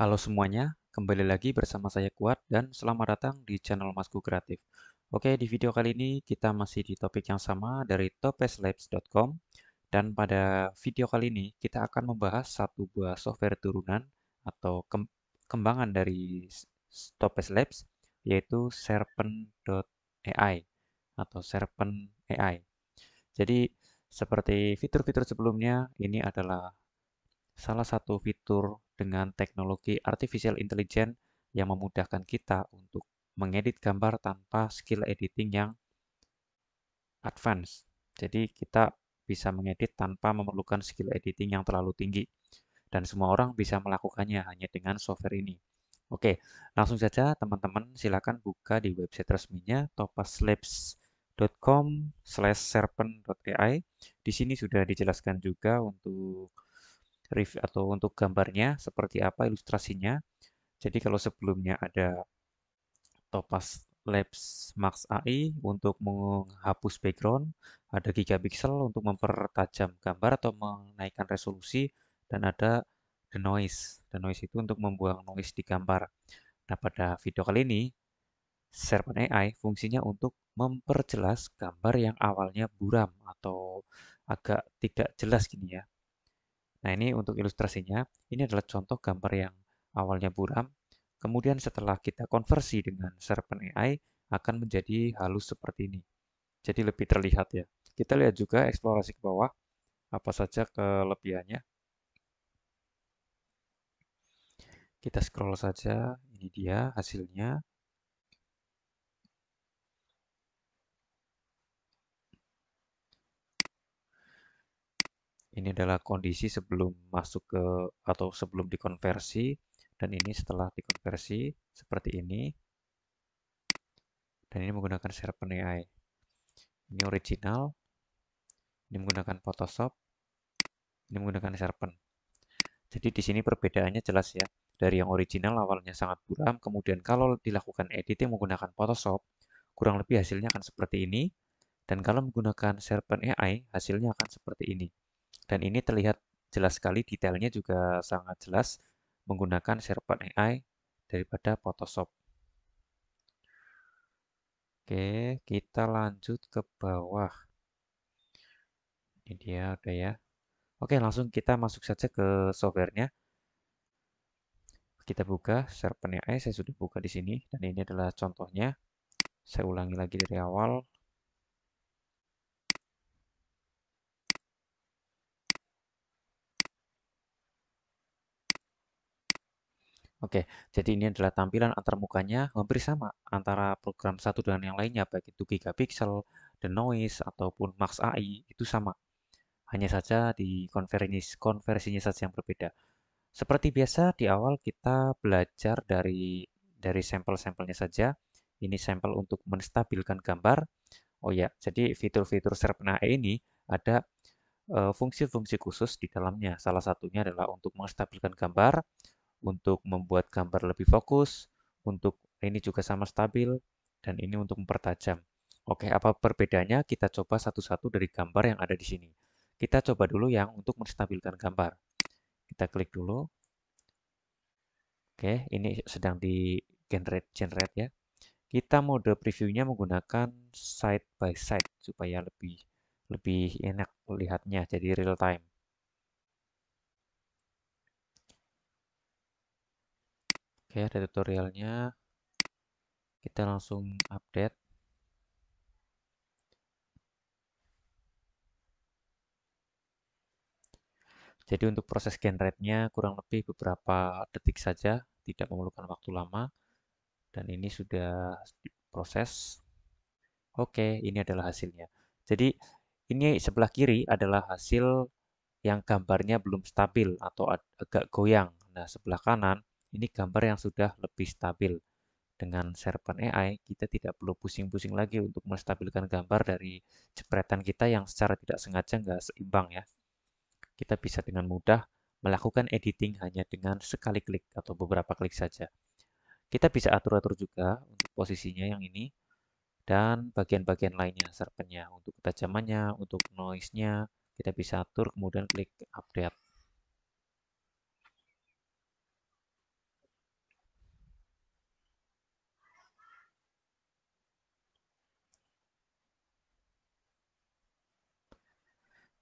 Halo semuanya, kembali lagi bersama saya Kuat dan selamat datang di channel Masku Kreatif. Oke, di video kali ini kita masih di topik yang sama dari topeslabs.com dan pada video kali ini kita akan membahas satu buah software turunan atau kembangan dari Topeslabs Labs yaitu serpent.ai atau serpent AI. Jadi seperti fitur-fitur sebelumnya, ini adalah salah satu fitur dengan teknologi artificial intelligence yang memudahkan kita untuk mengedit gambar tanpa skill editing yang advance. Jadi kita bisa mengedit tanpa memerlukan skill editing yang terlalu tinggi. Dan semua orang bisa melakukannya hanya dengan software ini. Oke, langsung saja teman-teman silakan buka di website resminya topaslabs.com slash serpent.ai. Di sini sudah dijelaskan juga untuk review atau untuk gambarnya seperti apa ilustrasinya. Jadi kalau sebelumnya ada Topaz Labs Max AI untuk menghapus background, ada gigapixel untuk mempertajam gambar atau menaikkan resolusi, dan ada the noise. The noise itu untuk membuang noise di gambar. Nah pada video kali ini, Serpen AI fungsinya untuk memperjelas gambar yang awalnya buram atau agak tidak jelas gini ya. Nah ini untuk ilustrasinya, ini adalah contoh gambar yang awalnya buram, kemudian setelah kita konversi dengan Serpen AI akan menjadi halus seperti ini. Jadi lebih terlihat ya. Kita lihat juga eksplorasi ke bawah, apa saja kelebihannya. Kita scroll saja, ini dia hasilnya. Ini adalah kondisi sebelum masuk ke atau sebelum dikonversi dan ini setelah dikonversi seperti ini. Dan ini menggunakan Serpen AI. Ini original. Ini menggunakan Photoshop. Ini menggunakan Serpen. Jadi di sini perbedaannya jelas ya. Dari yang original awalnya sangat buram, kemudian kalau dilakukan editing menggunakan Photoshop, kurang lebih hasilnya akan seperti ini. Dan kalau menggunakan Serpen AI, hasilnya akan seperti ini. Dan ini terlihat jelas sekali, detailnya juga sangat jelas menggunakan server AI daripada Photoshop. Oke, kita lanjut ke bawah. Ini dia udah ya. Oke, langsung kita masuk saja ke softwarenya. Kita buka server AI, saya sudah buka di sini dan ini adalah contohnya. Saya ulangi lagi dari awal, Oke, jadi ini adalah tampilan antarmukanya hampir sama antara program satu dengan yang lainnya, baik itu Gigapixel, The Noise, ataupun Max AI, itu sama. Hanya saja di konversi, konversinya saja yang berbeda. Seperti biasa, di awal kita belajar dari dari sampel-sampelnya saja. Ini sampel untuk menstabilkan gambar. Oh ya, jadi fitur-fitur Serpna AI ini ada eh, fungsi-fungsi khusus di dalamnya. Salah satunya adalah untuk menstabilkan gambar, untuk membuat gambar lebih fokus, untuk ini juga sama stabil, dan ini untuk mempertajam. Oke, apa perbedaannya? Kita coba satu-satu dari gambar yang ada di sini. Kita coba dulu yang untuk menstabilkan gambar. Kita klik dulu. Oke, ini sedang di generate, generate ya. Kita mode previewnya menggunakan side by side supaya lebih lebih enak melihatnya, jadi real time. Oke, ada tutorialnya. Kita langsung update. Jadi untuk proses generate-nya kurang lebih beberapa detik saja, tidak memerlukan waktu lama. Dan ini sudah proses. Oke, ini adalah hasilnya. Jadi ini sebelah kiri adalah hasil yang gambarnya belum stabil atau agak goyang. Nah, sebelah kanan ini gambar yang sudah lebih stabil. Dengan Serpent AI, kita tidak perlu pusing-pusing lagi untuk menstabilkan gambar dari jepretan kita yang secara tidak sengaja nggak seimbang ya. Kita bisa dengan mudah melakukan editing hanya dengan sekali klik atau beberapa klik saja. Kita bisa atur-atur juga untuk posisinya yang ini dan bagian-bagian lainnya serpennya untuk ketajamannya, untuk noise-nya kita bisa atur kemudian klik update.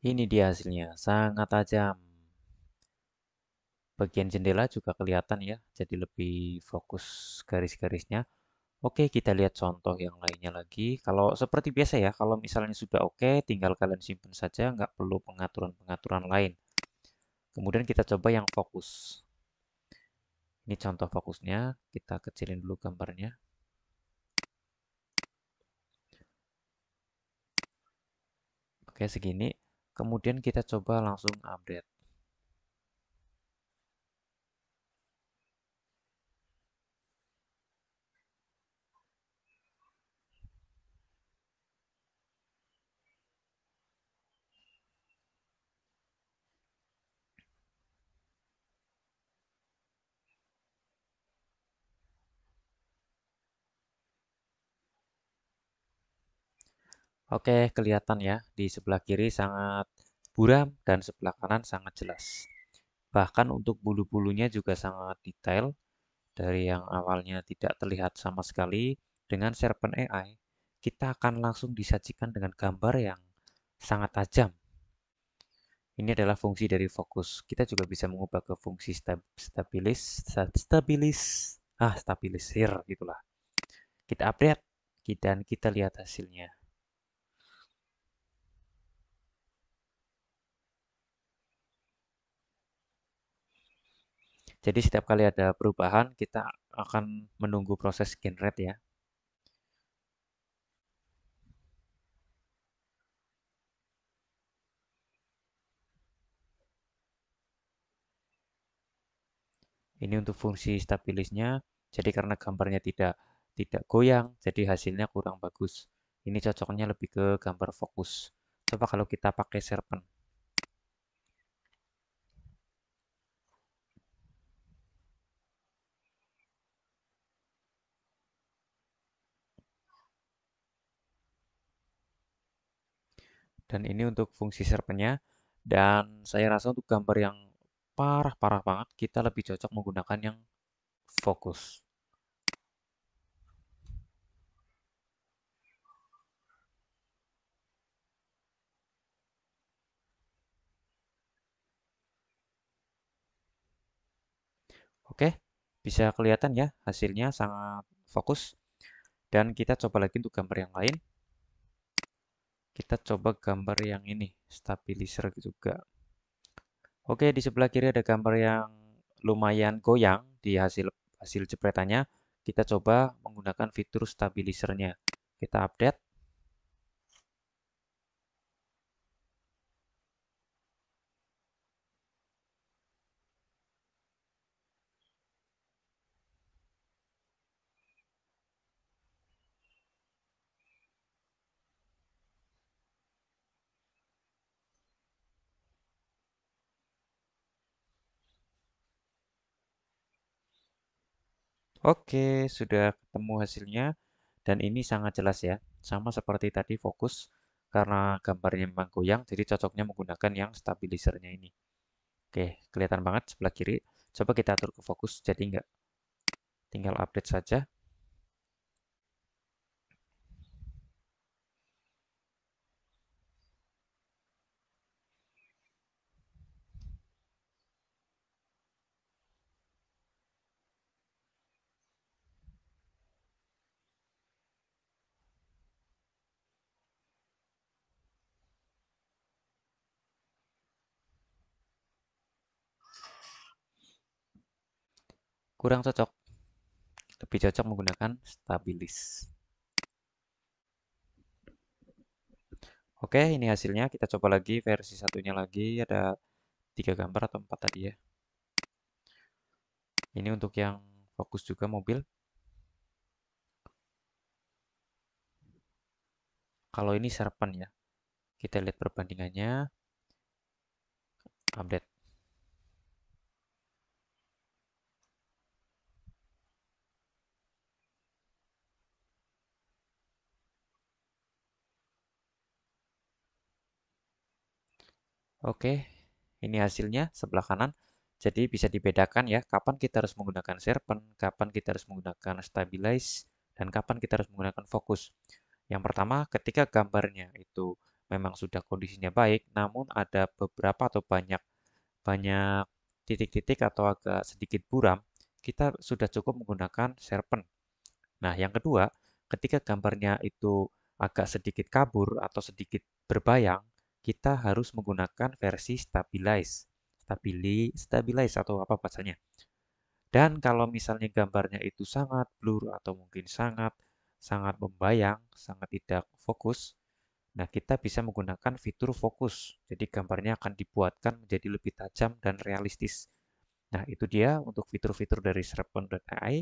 Ini dia hasilnya, sangat tajam. Bagian jendela juga kelihatan ya, jadi lebih fokus garis-garisnya. Oke, kita lihat contoh yang lainnya lagi. Kalau seperti biasa ya, kalau misalnya sudah oke, tinggal kalian simpan saja, nggak perlu pengaturan-pengaturan lain. Kemudian kita coba yang fokus. Ini contoh fokusnya, kita kecilin dulu gambarnya. Oke, segini. Kemudian kita coba langsung update. Oke, kelihatan ya, di sebelah kiri sangat buram dan sebelah kanan sangat jelas. Bahkan untuk bulu-bulunya juga sangat detail, dari yang awalnya tidak terlihat sama sekali, dengan Serpent AI, kita akan langsung disajikan dengan gambar yang sangat tajam. Ini adalah fungsi dari fokus. Kita juga bisa mengubah ke fungsi stabilis, stabilis, ah stabilisir gitulah. Kita update dan kita lihat hasilnya. Jadi setiap kali ada perubahan kita akan menunggu proses generate ya. Ini untuk fungsi stabilisnya. Jadi karena gambarnya tidak tidak goyang, jadi hasilnya kurang bagus. Ini cocoknya lebih ke gambar fokus. Coba kalau kita pakai serpent. dan ini untuk fungsi serpennya dan saya rasa untuk gambar yang parah-parah banget kita lebih cocok menggunakan yang fokus Oke, bisa kelihatan ya hasilnya sangat fokus. Dan kita coba lagi untuk gambar yang lain kita coba gambar yang ini stabilizer juga oke di sebelah kiri ada gambar yang lumayan goyang di hasil hasil jepretannya kita coba menggunakan fitur stabilisernya kita update Oke, sudah ketemu hasilnya dan ini sangat jelas ya. Sama seperti tadi fokus karena gambarnya memang goyang, jadi cocoknya menggunakan yang stabilisernya ini. Oke, kelihatan banget sebelah kiri. Coba kita atur ke fokus, jadi nggak tinggal update saja. kurang cocok lebih cocok menggunakan stabilis oke ini hasilnya kita coba lagi versi satunya lagi ada tiga gambar atau empat tadi ya ini untuk yang fokus juga mobil kalau ini serpen ya kita lihat perbandingannya update Oke, ini hasilnya sebelah kanan. Jadi bisa dibedakan ya kapan kita harus menggunakan serpent, kapan kita harus menggunakan stabilize, dan kapan kita harus menggunakan fokus. Yang pertama, ketika gambarnya itu memang sudah kondisinya baik, namun ada beberapa atau banyak banyak titik-titik atau agak sedikit buram, kita sudah cukup menggunakan serpent. Nah, yang kedua, ketika gambarnya itu agak sedikit kabur atau sedikit berbayang, kita harus menggunakan versi stabilize. Stabili, stabilize atau apa bahasanya. Dan kalau misalnya gambarnya itu sangat blur atau mungkin sangat sangat membayang, sangat tidak fokus, nah kita bisa menggunakan fitur fokus. Jadi gambarnya akan dibuatkan menjadi lebih tajam dan realistis. Nah, itu dia untuk fitur-fitur dari Serpent.ai.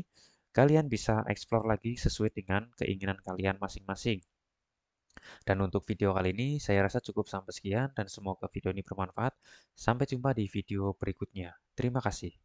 Kalian bisa explore lagi sesuai dengan keinginan kalian masing-masing. Dan untuk video kali ini, saya rasa cukup sampai sekian dan semoga video ini bermanfaat. Sampai jumpa di video berikutnya. Terima kasih.